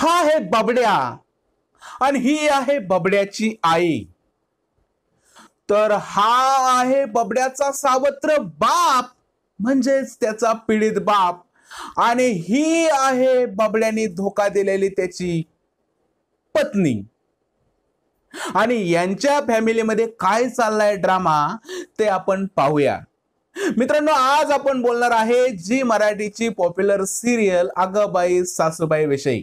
हा आहे बबड्या आणि ही आहे बबड्याची आई तर हा आहे बबड्याचा सावत्र बाप म्हणजेच त्याचा पीडित बाप आणि ही आहे बबड्याने धोका दिलेली त्याची पत्नी आणि यांच्या फॅमिलीमध्ये काय चाललाय ड्रामा ते आपण पाहूया मित्रांनो आज आपण बोलणार आहे जी मराठीची पॉप्युलर सिरियल आगाबाई सासूबाई विषयी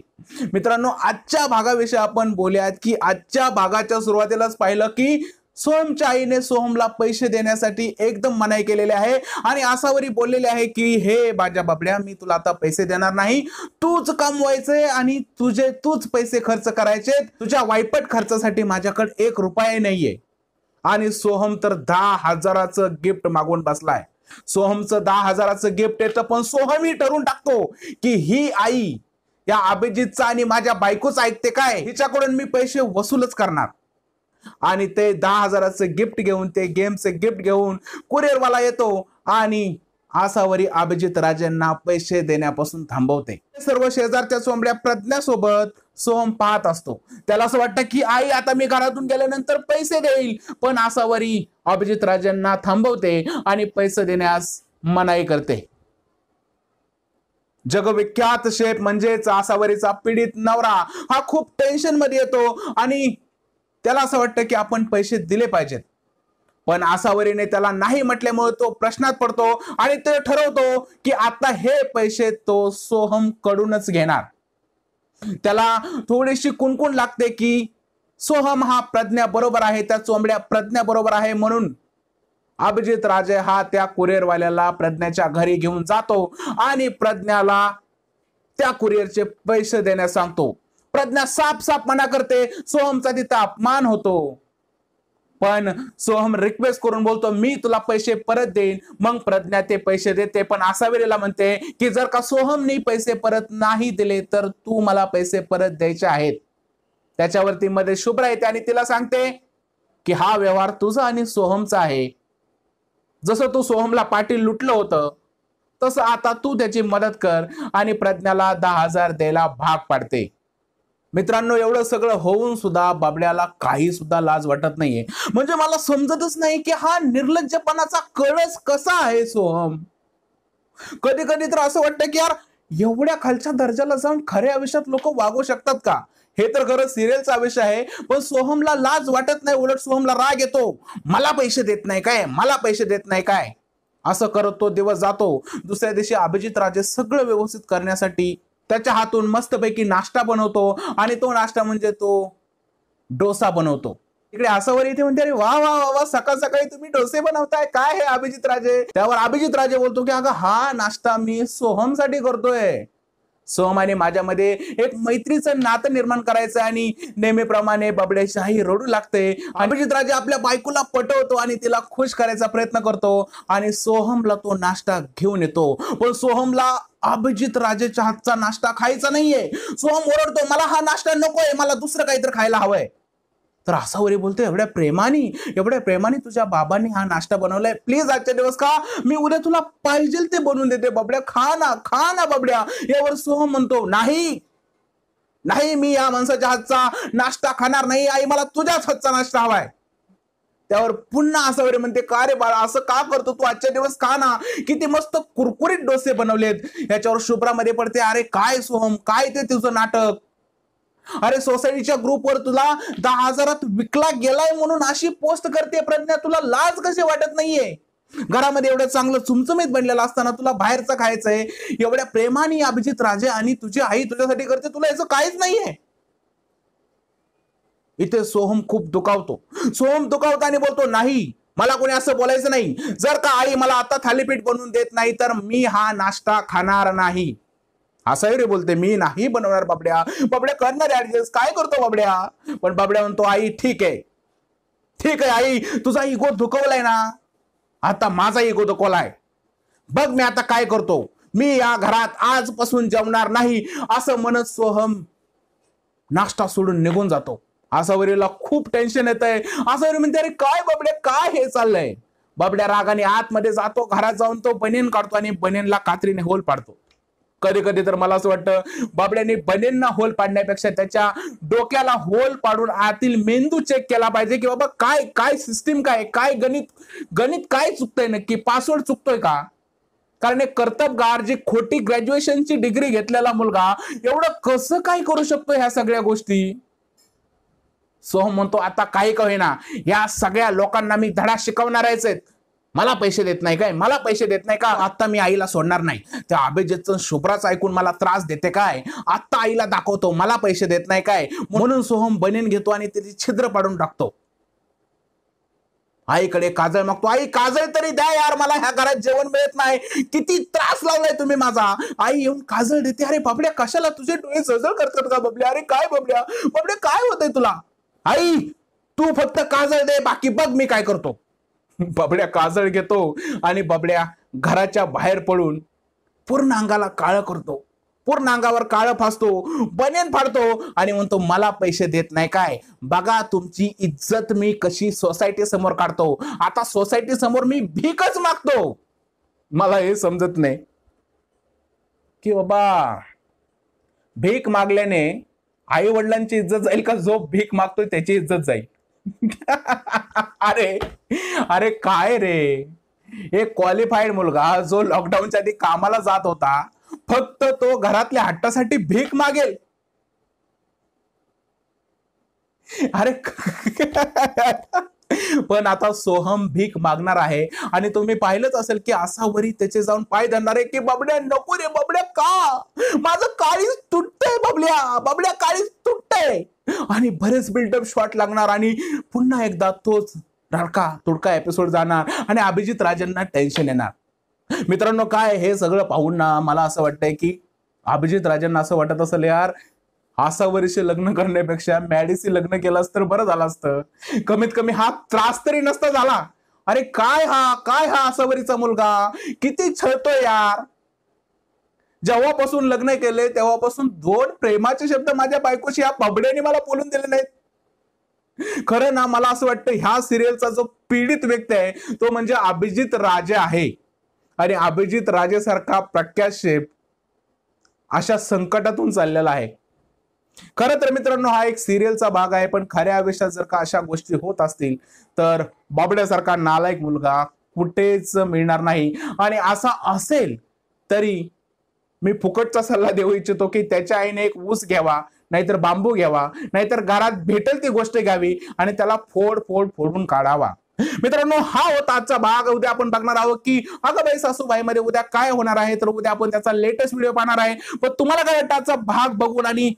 मित्रांनो आजच्या भागाविषयी आपण बोलूयात की आजच्या भागाच्या सुरुवातीलाच पाहिलं की सोहमच्या आईने सोहमला पैसे देण्यासाठी एकदम मनाई केलेली आहे आणि असावरी बोललेले आहे की हे बाजा बाबड्या मी तुला आता पैसे देणार नाही तूच कमवायचे आणि तुझे तूच पैसे खर्च करायचे तुझ्या वायपट खर्चासाठी माझ्याकडे एक रुपया नाहीये आणि सोहम तर दहा हजाराचं गिफ्ट मागून बसलाय सोहमचं दहा हजाराचं गिफ्ट येतं पण सोहमही ठरून टाकतो की ही आई या अभिजितचा आणि माझ्या बायकोच ऐकते काय हिच्याकडून मी पैसे वसूलच करणार आणि ते दहा हजाराचं गिफ्ट घेऊन ते गेमचं गिफ्ट घेऊन कुरिअरवाला येतो आणि आसावरी अभिजित राजांना पैसे देण्यापासून थांबवते सर्व शेजारच्या सोमड्या प्रज्ञा सोबत सोम पाहत असतो त्याला असं वाटतं की आई आता मी घरातून गेल्यानंतर पैसे देईल पण आसावरी अभिजित राजेंना थांबवते आणि पैसे देण्यास मनाई करते जगविख्यात शेप म्हणजेच आसावरीचा पीडित नवरा हा खूप टेन्शन मध्ये येतो आणि त्याला असं वाटतं की आपण पैसे दिले पाहिजेत पण आसावरीने त्याला नाही म्हटल्यामुळे तो प्रश्नात पडतो आणि ते ठरवतो की आता हे पैसे तो सोहम कडूनच घेणार त्याला थोडीशी कुणकुण लागते की सोहम हा प्रज्ञा बरोबर आहे त्या चोंबड्या प्रज्ञा बरोबर आहे म्हणून अभिजित राजे हा त्या कुरिअरवाल्याला प्रज्ञाच्या घरी घेऊन जातो आणि प्रज्ञाला त्या कुरिअरचे पैसे देण्यास सांगतो प्रज्ञा साप साप मना करते सोहमचा तिथं अपमान होतो पण सोहम रिक्वेस्ट करून बोलतो मी तुला पैसे परत देईन मग प्रज्ञा ते पैसे देते पण असा वेळेला म्हणते की जर का सोहमनी पैसे परत नाही दिले तर तू मला पैसे परत द्यायचे आहेत त्याच्यावरती मध्ये शुभ्रा येते आणि तिला सांगते की हा व्यवहार तुझा आणि सोहमचा आहे जसं तू सोहमला पाटील लुटलं होतं तसं आता तू त्याची मदत कर आणि प्रज्ञाला दहा हजार द्यायला भाग पाडते मित्रांनो एवढं सगळं होऊन सुद्धा बाबड्याला काही सुद्धा लाज वाटत नाहीये म्हणजे मला समजतच नाही की हा निर्लज्जपणाचा कळस कसा आहे सोहम कधी कधी तर असं वाटतं की यार एवढ्या खालच्या दर्जाला जाऊन खऱ्या आयुष्यात लोक वागू शकतात का हे तर खरं सिरियलचा आयुष्य आहे पण सोहमला लाज वाटत नाही उलट सोहमला राग येतो मला पैसे देत नाही काय मला पैसे देत नाही काय असं करत तो दिवस जातो दुसऱ्या दिवशी अभिजित राजे सगळं व्यवस्थित करण्यासाठी त्याच्या हातून मस्तपैकी नाश्ता बनवतो आणि तो नाश्ता म्हणजे तो डोसा बनवतो इकडे आसावर इथे म्हणते अरे वा वा वा वा सकाळ सकाळी तुम्ही डोसे बनवताय काय हे अभिजित राजे त्यावर अभिजित राजे बोलतो की अगं हा नाश्ता मी सोहमसाठी करतोय सोहम आणि माझ्यामध्ये एक मैत्रीचं नातं निर्माण करायचं आणि नेहमीप्रमाणे बबडेशाही रडू लागते अभिजित राजे आपल्या बायकोला पटवतो आणि तिला खुश करायचा प्रयत्न करतो आणि सोहमला तो नाश्ता घेऊन येतो पण सोहमला अभिजित राजेच्या हातचा नाश्ता खायचा नाहीये सोहम ओरडतो मला हा नाश्ता नकोय मला दुसरं काहीतरी खायला हवंय तर असा वरी बोलते एवढ्या प्रेमाने एवढ्या प्रेमाने तुझ्या बाबांनी हा नाश्ता बनवलाय प्लीज आजच्या दिवस का मी उद्या तुला पाहिजे ते बनवून देते बबड्या खा ना खा ना बबड्या यावर सोहम म्हणतो नाही नाही मी या माणसाच्या हातचा नाश्ता खाणार नाही आई मला तुझ्याच हातचा नाश्ता हवाय त्यावर पुन्हा असं वगैरे म्हणते का रे बाळा असं का करतो तू आजच्या दिवस का ना किती मस्त कुरकुरीत डोसे बनवलेत याच्यावर शुभ्रामध्ये पडते अरे काय सोहम काय ते तुझं नाटक अरे सोसायटीच्या ग्रुपवर तुला दहा हजारात विकला गेलाय म्हणून अशी पोस्ट करते प्रज्ञा तुला लाज कशी वाटत नाहीये घरामध्ये एवढं चांगलं चुमचुमीत बनलेलं असताना तुला बाहेरचं खायचंय एवढ्या प्रेमाने अभिजित राजे आणि तुझी आई तुझ्यासाठी करते तुला याचं काहीच नाहीये इथे सोहम खूप दुखावतो सोहम आणि बोलतो नाही मला कोणी असं बोलायचं नाही जर का आई मला आता थालीपीठ बनवून देत नाही तर मी हा नाश्ता खाणार नाही असं रे बोलते मी नाही बनवणार बाबड्या बाबड्या करणार ऍडजस्ट काय करतो बाबड्या पण बाबड्या म्हणतो आई ठीक आहे ठीक आहे आई तुझा इगो दुखवलाय ना आता माझा इगो दुखवलाय बघ मी आता काय करतो मी या घरात आजपासून जेवणार नाही असं म्हणत सोहम नाश्ता सोडून निघून जातो आसावरीला खूप टेन्शन येत आहे आसावरी म्हणते अरे काय बाबडे काय हे चाललंय बाबड्या रागाने आतमध्ये जातो घरात जाऊन तो बनेन काढतो आणि बनेनला कात्रीने होल पाडतो कधी कधी तर मला असं वाटतं बाबड्याने बनेनना होल पाडण्यापेक्षा त्याच्या डोक्याला होल पाडून आतील मेंदू चेक केला पाहिजे की बाबा काय काय सिस्टीम काय काय गणित गणित काय चुकतंय नक्की पासवर्ड चुकतोय का कारण एक कर्तबगार जी खोटी ग्रॅज्युएशनची डिग्री घेतलेला मुलगा एवढं कसं काय करू शकतो ह्या सगळ्या गोष्टी सोहम म्हणतो आता काही का होईना या सगळ्या लोकांना मी धडा शिकवणार आहेत मला पैसे देत नाही काय मला पैसे देत नाही का आत्ता मी आईला सोडणार नाही त्या अभिजितचं शुभ्राच ऐकून मला त्रास देते काय आत्ता आईला दाखवतो मला पैसे देत नाही काय म्हणून सोहम बनीन घेतो आणि तिथे छिद्र पाडून टाकतो आईकडे काजळ मागतो आई काजळ तरी द्या यार मला ह्या घरात जेवण मिळत नाही किती त्रास लावलाय तुम्ही माझा आई येऊन काजळ देते अरे बाबड्या कशाला तुझे डोळे सजळ करतात का बबल्या अरे काय बबल्या बबड्या काय होतंय तुला आई तू फक्त काजळ दे बाकी बघ मी काय करतो बबड्या काजळ घेतो आणि बबड्या घराच्या बाहेर पडून पूर्ण अंगाला काळं करतो पूर्ण अंगावर काळं फासतो बनेन फाडतो आणि म्हणतो मला पैसे देत नाही काय बघा तुमची इज्जत मी कशी सोसायटी समोर काढतो आता सोसायटी समोर मी भीकच मागतो मला हे समजत नाही की बाबा भीक मागल्याने आई वडिलांची इज्जत जाईल का जो भीक मागतोय त्याची इज्जत जाईल अरे अरे काय रे एक क्वालिफाईड मुलगा जो लॉकडाऊनच्या आधी कामाला जात होता फक्त तो घरातल्या हट्टासाठी भीक मागेल अरे पण आता सोहम भीक मागणार आहे आणि तुम्ही पाहिलंच असेल की असा वरी त्याचे जाऊन पाय धरणार आहे की बबड्या नको रे बबड्या का बाबड्या काळीच तुटतय आणि बरेच बिल्डअप शॉट लागणार आणि पुन्हा एकदा तोच रडका तुडका एपिसोड जाणार आणि अभिजित राजांना टेन्शन येणार मित्रांनो काय हे सगळं पाहून ना मला असं वाटतंय की अभिजित राजांना असं वाटत असेल यार असा वर्ष लग्न करण्यापेक्षा मॅडिसी लग्न केलं तर बरं झालं असतं कमीत कमी हा त्रास तरी नसता झाला अरे काय हा काय हा असा वरीचा मुलगा किती छळतोय यार जेव्हापासून लग्न केले तेव्हापासून दोन प्रेमाचे शब्द माझ्या बायकोशी या बाबड्याने मला बोलून दिले नाहीत खरं ना मला असं वाटतं ह्या सिरियलचा जो पीडित व्यक्ती आहे तो म्हणजे अभिजित राजे आहे आणि अभिजित राजेसारखा प्रख्यात शेप अशा संकटातून चाललेला आहे खरं तर मित्रांनो हा एक सिरियलचा भाग आहे पण खऱ्या आयुष्यात जर का अशा गोष्टी होत असतील तर बाबड्यासारखा नालायक मुलगा कुठेच मिळणार नाही आणि असा असेल तरी मी फुकटचा सल्ला देऊ इच्छितो की त्याच्या आईने एक ऊस घ्यावा नाहीतर बांबू घ्यावा नाहीतर घरात भेटेल ती गोष्ट घ्यावी आणि त्याला फोड फोड फोडून काढावा मित्रांनो हा होता आजचा भाग उद्या आपण बघणार आहोत की अगं बाई सासूबाई मध्ये उद्या काय होणार आहे तर उद्या आपण त्याचा लेटेस्ट व्हिडिओ पाहणार आहे पण तुम्हाला काय वाटतं आजचा भाग बघून आणि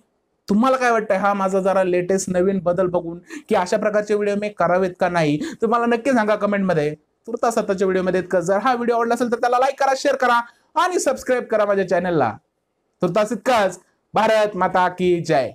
तुम्हाला काय वाटतं हा माझा जरा लेटेस्ट नवीन बदल बघून की अशा प्रकारचे व्हिडिओ मी करावेत का नाही तुम्हाला नक्की सांगा कमेंटमध्ये तुर्तास आताच्या व्हिडिओमध्ये जर हा व्हिडिओ आवडला असेल तर त्याला लाईक करा शेअर करा आणि सबस्क्राईब करा माझ्या चॅनलला तर इतकाच भारत माता की जय